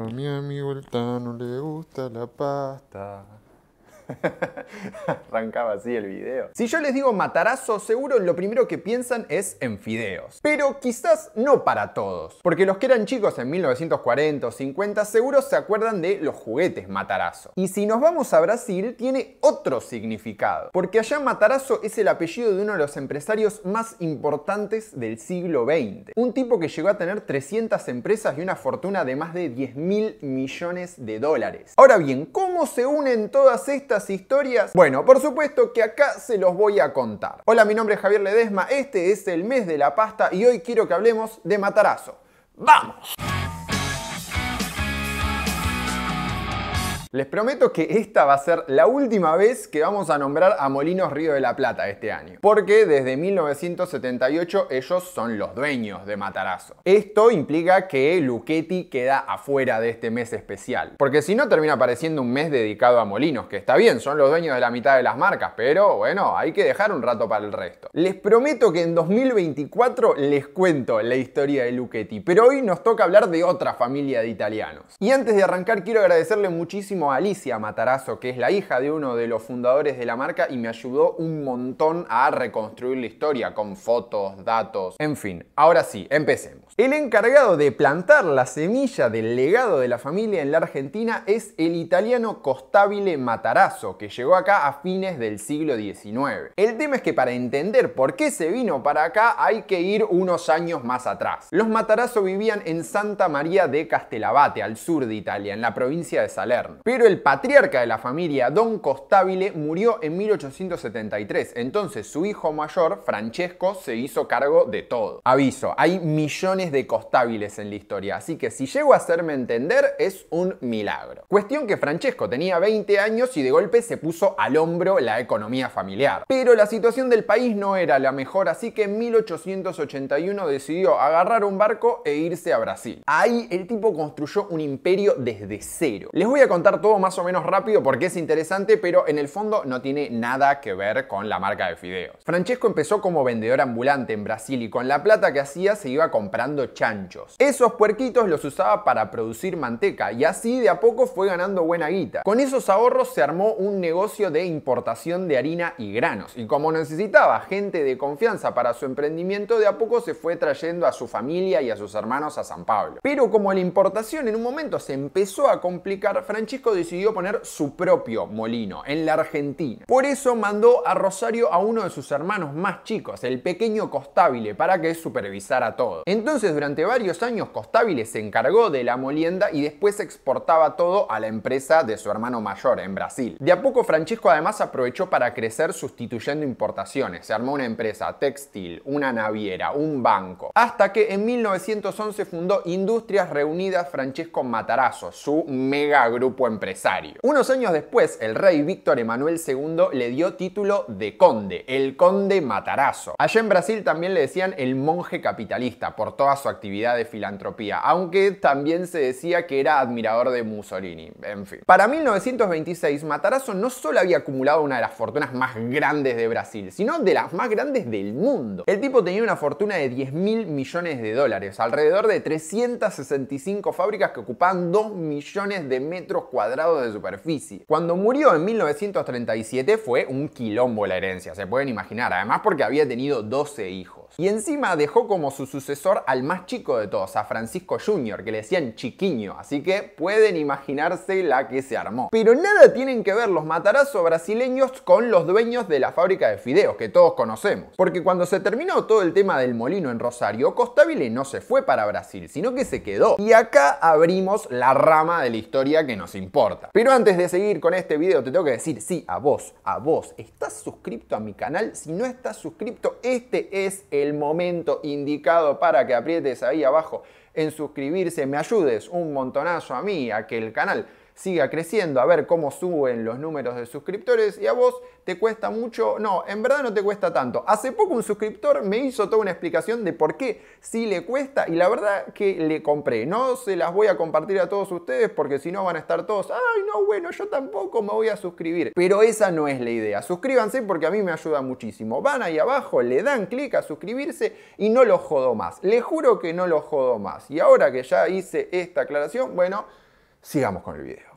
A mi amigo el Tano le gusta la pasta. Arrancaba así el video. Si yo les digo matarazo, seguro lo primero que piensan es en fideos. Pero quizás no para todos, porque los que eran chicos en 1940 o 50 seguro se acuerdan de los juguetes matarazo. Y si nos vamos a Brasil, tiene otro significado, porque allá matarazo es el apellido de uno de los empresarios más importantes del siglo XX. Un tipo que llegó a tener 300 empresas y una fortuna de más de 10 mil millones de dólares. Ahora bien, ¿cómo se unen todas estas historias? Bueno, por supuesto que acá se los voy a contar. Hola, mi nombre es Javier Ledesma, este es el mes de la pasta y hoy quiero que hablemos de matarazo. ¡Vamos! Les prometo que esta va a ser la última vez que vamos a nombrar a Molinos Río de la Plata este año, porque desde 1978 ellos son los dueños de Matarazo. Esto implica que Luchetti queda afuera de este mes especial, porque si no termina apareciendo un mes dedicado a Molinos, que está bien, son los dueños de la mitad de las marcas, pero bueno, hay que dejar un rato para el resto. Les prometo que en 2024 les cuento la historia de Luchetti, pero hoy nos toca hablar de otra familia de italianos. Y antes de arrancar quiero agradecerle muchísimo Alicia Matarazzo, que es la hija de uno de los fundadores de la marca y me ayudó un montón a reconstruir la historia con fotos, datos, en fin. Ahora sí, empecemos. El encargado de plantar la semilla del legado de la familia en la Argentina es el italiano Costabile Matarazzo, que llegó acá a fines del siglo XIX. El tema es que para entender por qué se vino para acá hay que ir unos años más atrás. Los Matarazzo vivían en Santa María de Castelabate, al sur de Italia, en la provincia de Salerno pero el patriarca de la familia, don Costabile, murió en 1873, entonces su hijo mayor, Francesco, se hizo cargo de todo. Aviso, hay millones de Costabiles en la historia, así que si llego a hacerme entender es un milagro. Cuestión que Francesco tenía 20 años y de golpe se puso al hombro la economía familiar. Pero la situación del país no era la mejor, así que en 1881 decidió agarrar un barco e irse a Brasil. Ahí el tipo construyó un imperio desde cero. Les voy a contar todo más o menos rápido porque es interesante, pero en el fondo no tiene nada que ver con la marca de fideos. Francesco empezó como vendedor ambulante en Brasil y con la plata que hacía se iba comprando chanchos. Esos puerquitos los usaba para producir manteca y así de a poco fue ganando buena guita. Con esos ahorros se armó un negocio de importación de harina y granos y como necesitaba gente de confianza para su emprendimiento, de a poco se fue trayendo a su familia y a sus hermanos a San Pablo. Pero como la importación en un momento se empezó a complicar, Francesco decidió poner su propio molino en la Argentina. Por eso mandó a Rosario a uno de sus hermanos más chicos, el pequeño Costabile, para que supervisara todo. Entonces durante varios años Costabile se encargó de la molienda y después exportaba todo a la empresa de su hermano mayor en Brasil. De a poco Francisco además aprovechó para crecer sustituyendo importaciones. Se armó una empresa textil, una naviera, un banco. Hasta que en 1911 fundó Industrias Reunidas Francesco Matarazzo, su mega grupo empresarial unos años después, el rey Víctor Emanuel II le dio título de conde, el conde matarazo. Allá en Brasil también le decían el monje capitalista por toda su actividad de filantropía, aunque también se decía que era admirador de Mussolini, en fin. Para 1926, Matarazzo no solo había acumulado una de las fortunas más grandes de Brasil, sino de las más grandes del mundo. El tipo tenía una fortuna de 10 mil millones de dólares, alrededor de 365 fábricas que ocupaban 2 millones de metros cuadrados de superficie. Cuando murió en 1937 fue un quilombo la herencia, se pueden imaginar, además porque había tenido 12 hijos. Y encima dejó como su sucesor al más chico de todos, a Francisco Jr., que le decían chiquiño, así que pueden imaginarse la que se armó. Pero nada tienen que ver los matarazos brasileños con los dueños de la fábrica de fideos, que todos conocemos. Porque cuando se terminó todo el tema del molino en Rosario, Costabile no se fue para Brasil, sino que se quedó. Y acá abrimos la rama de la historia que nos importa pero antes de seguir con este video te tengo que decir, sí, a vos, a vos, ¿estás suscrito a mi canal? Si no estás suscrito, este es el momento indicado para que aprietes ahí abajo en suscribirse, me ayudes un montonazo a mí, a que el canal siga creciendo, a ver cómo suben los números de suscriptores y a vos te cuesta mucho, no, en verdad no te cuesta tanto. Hace poco un suscriptor me hizo toda una explicación de por qué sí le cuesta y la verdad que le compré. No se las voy a compartir a todos ustedes porque si no van a estar todos, ay no, bueno, yo tampoco me voy a suscribir. Pero esa no es la idea. Suscríbanse porque a mí me ayuda muchísimo. Van ahí abajo, le dan clic a suscribirse y no lo jodo más. Les juro que no lo jodo más. Y ahora que ya hice esta aclaración, bueno, sigamos con el video.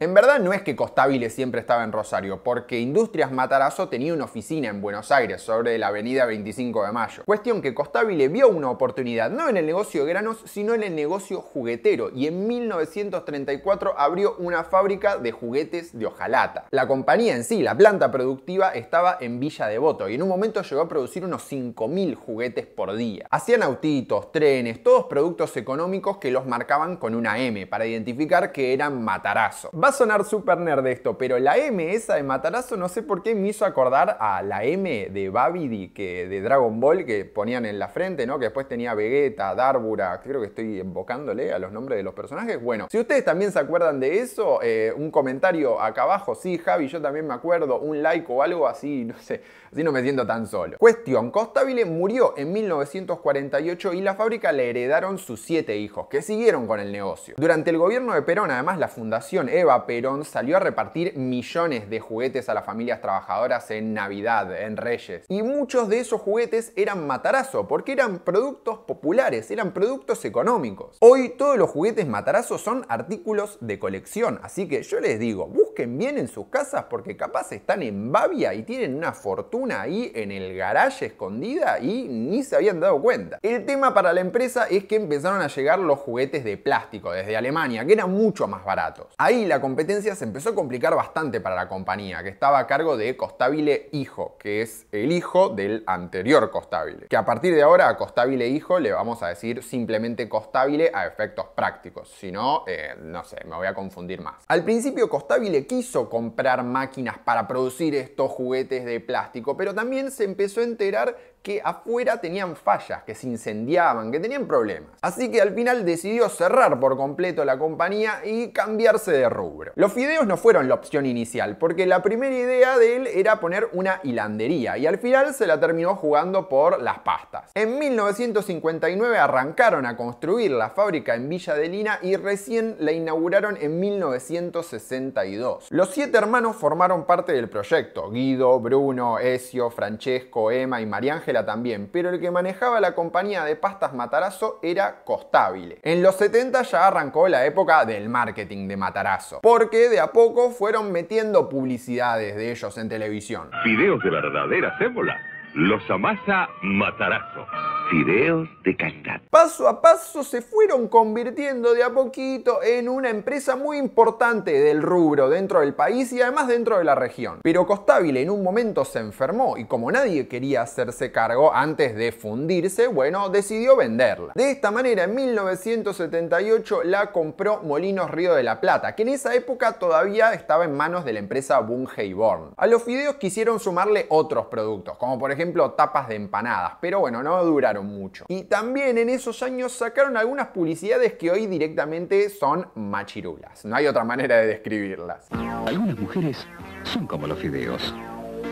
En verdad no es que Costabile siempre estaba en Rosario, porque Industrias Matarazo tenía una oficina en Buenos Aires, sobre la avenida 25 de Mayo. Cuestión que Costabile vio una oportunidad, no en el negocio de granos, sino en el negocio juguetero, y en 1934 abrió una fábrica de juguetes de hojalata. La compañía en sí, la planta productiva, estaba en Villa Devoto, y en un momento llegó a producir unos 5.000 juguetes por día. Hacían autitos, trenes, todos productos económicos que los marcaban con una M, para identificar que eran Matarazo. Va a sonar super nerd esto, pero la M esa de Matarazo no sé por qué me hizo acordar a la M de Babidi que, de Dragon Ball que ponían en la frente, ¿no? Que después tenía Vegeta, Darbura, creo que estoy invocándole a los nombres de los personajes. Bueno, si ustedes también se acuerdan de eso, eh, un comentario acá abajo, sí, Javi, yo también me acuerdo, un like o algo así, no sé, así no me siento tan solo. Cuestión, Costabile murió en 1948 y la fábrica le heredaron sus siete hijos, que siguieron con el negocio. Durante el gobierno de Perón, además, la fundación Eva Perón salió a repartir millones de juguetes a las familias trabajadoras en Navidad, en Reyes. Y muchos de esos juguetes eran matarazo, porque eran productos populares, eran productos económicos. Hoy todos los juguetes matarazo son artículos de colección, así que yo les digo, busquen bien en sus casas porque capaz están en Bavia y tienen una fortuna ahí en el garaje escondida y ni se habían dado cuenta. El tema para la empresa es que empezaron a llegar los juguetes de plástico desde Alemania, que eran mucho más baratos. Ahí y la competencia se empezó a complicar bastante para la compañía, que estaba a cargo de Costabile Hijo, que es el hijo del anterior Costabile. Que a partir de ahora a Costabile Hijo le vamos a decir simplemente Costabile a efectos prácticos, si no, eh, no sé, me voy a confundir más. Al principio Costabile quiso comprar máquinas para producir estos juguetes de plástico, pero también se empezó a enterar que afuera tenían fallas, que se incendiaban, que tenían problemas. Así que al final decidió cerrar por completo la compañía y cambiarse de rubro. Los fideos no fueron la opción inicial, porque la primera idea de él era poner una hilandería y al final se la terminó jugando por las pastas. En 1959 arrancaron a construir la fábrica en Villa de Lina y recién la inauguraron en 1962. Los siete hermanos formaron parte del proyecto, Guido, Bruno, Ezio, Francesco, Emma y María también, pero el que manejaba la compañía de pastas Matarazzo era Costabile. En los 70 ya arrancó la época del marketing de Matarazzo, porque de a poco fueron metiendo publicidades de ellos en televisión. Videos de verdaderas ébolas los amasa matarazo. Fideos de calidad. Paso a paso se fueron convirtiendo de a poquito en una empresa muy importante del rubro dentro del país y además dentro de la región. Pero Costabile en un momento se enfermó y como nadie quería hacerse cargo antes de fundirse, bueno, decidió venderla. De esta manera en 1978 la compró Molinos Río de la Plata, que en esa época todavía estaba en manos de la empresa Bungey Born. A los fideos quisieron sumarle otros productos, como por ejemplo ejemplo, tapas de empanadas, pero bueno, no duraron mucho. Y también en esos años sacaron algunas publicidades que hoy directamente son machirulas. No hay otra manera de describirlas. Algunas mujeres son como los fideos.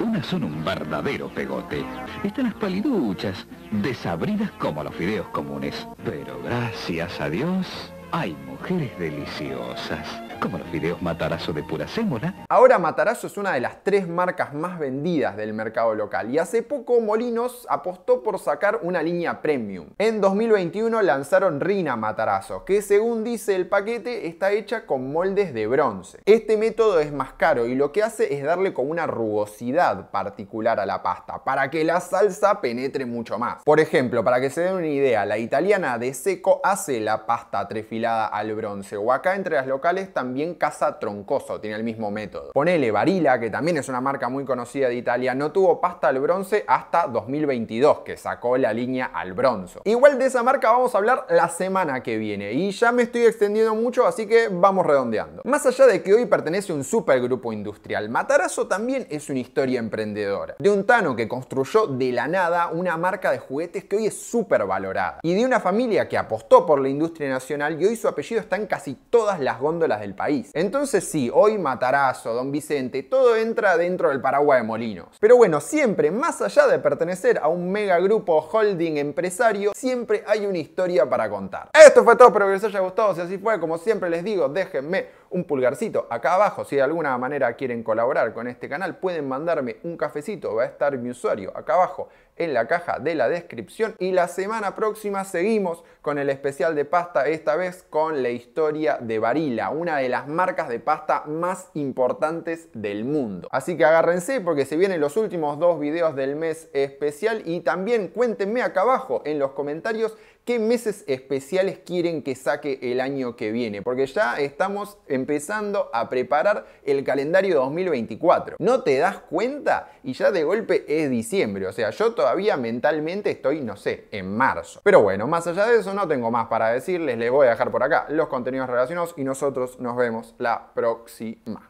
Unas son un verdadero pegote. Están las paliduchas, desabridas como los fideos comunes. Pero gracias a Dios, hay mujeres deliciosas, como los videos Matarazo de pura sémola. Ahora Matarazo es una de las tres marcas más vendidas del mercado local y hace poco Molinos apostó por sacar una línea premium. En 2021 lanzaron Rina Matarazo, que según dice el paquete está hecha con moldes de bronce. Este método es más caro y lo que hace es darle como una rugosidad particular a la pasta, para que la salsa penetre mucho más. Por ejemplo, para que se den una idea, la italiana de seco hace la pasta trefilada al bronce. O acá entre las locales también Casa Troncoso, tiene el mismo método. Ponele Varila, que también es una marca muy conocida de Italia, no tuvo pasta al bronce hasta 2022, que sacó la línea al bronzo. Igual de esa marca vamos a hablar la semana que viene y ya me estoy extendiendo mucho, así que vamos redondeando. Más allá de que hoy pertenece a un supergrupo industrial, Matarazo también es una historia emprendedora. De un Tano que construyó de la nada una marca de juguetes que hoy es súper valorada. Y de una familia que apostó por la industria nacional y y su apellido está en casi todas las góndolas del país. Entonces sí, hoy Matarazo, Don Vicente, todo entra dentro del paraguas de Molinos. Pero bueno, siempre, más allá de pertenecer a un mega grupo holding empresario, siempre hay una historia para contar. Esto fue todo, espero que les haya gustado. Si así fue, como siempre les digo, déjenme un pulgarcito acá abajo. Si de alguna manera quieren colaborar con este canal, pueden mandarme un cafecito, va a estar mi usuario acá abajo en la caja de la descripción. Y la semana próxima seguimos con el especial de pasta, esta vez con la historia de Barilla, una de las marcas de pasta más importantes del mundo. Así que agárrense porque se vienen los últimos dos videos del mes especial y también cuéntenme acá abajo en los comentarios qué meses especiales quieren que saque el año que viene, porque ya estamos empezando a preparar el calendario 2024. ¿No te das cuenta? Y ya de golpe es diciembre, o sea, yo todavía todavía mentalmente estoy, no sé, en marzo. Pero bueno, más allá de eso no tengo más para decirles, les voy a dejar por acá los contenidos relacionados y nosotros nos vemos la próxima.